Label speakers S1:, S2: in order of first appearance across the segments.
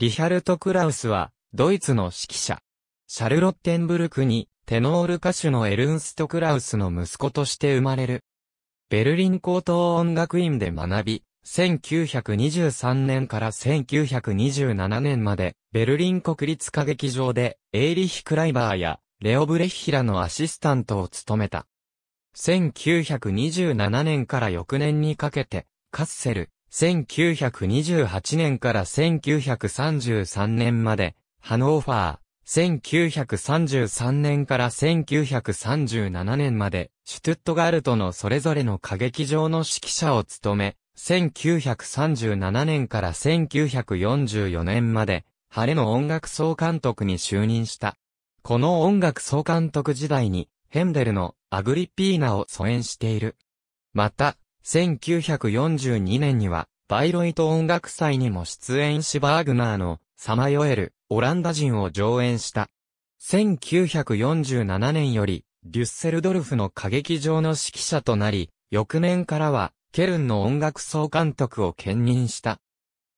S1: リヒャルト・クラウスは、ドイツの指揮者。シャルロッテン
S2: ブルクに、テノール歌手のエルンスト・クラウスの息子として生まれる。ベルリン高等音楽院で学び、1923年から1927年まで、ベルリン国立歌劇場で、エーリヒ・クライバーや、レオブレヒヒラのアシスタントを務めた。1927年から翌年にかけて、カッセル、1928年から1933年まで、ハノーファー、1933年から1937年まで、シュトゥットガルトのそれぞれの歌劇場の指揮者を務め、1937年から1944年まで、晴れの音楽総監督に就任した。この音楽総監督時代に、ヘンデルのアグリッピーナを疎遠している。また、1942年には、バイロイト音楽祭にも出演しバーグナーの、さまよえる、オランダ人を上演した。1947年より、デュッセルドルフの歌劇場の指揮者となり、翌年からは、ケルンの音楽総監督を兼任した。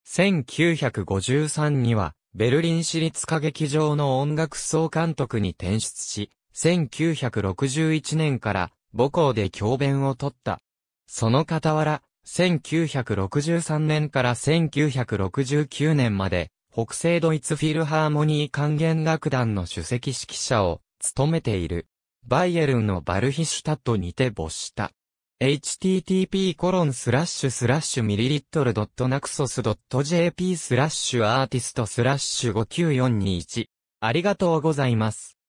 S2: 1953には、ベルリン市立歌劇場の音楽総監督に転出し、1961年から母校で教鞭を取った。その傍ら、1963年から1969年まで、北西ドイツフィルハーモニー管弦楽団の首席指揮者を務めている。バイエルンのバルヒシュタットにて没した。http コロンスラッシュスラッシュミリリットルドットナクソスドット JP ス
S1: ラッシュアーティストスラッシュ59421ありがとうございます。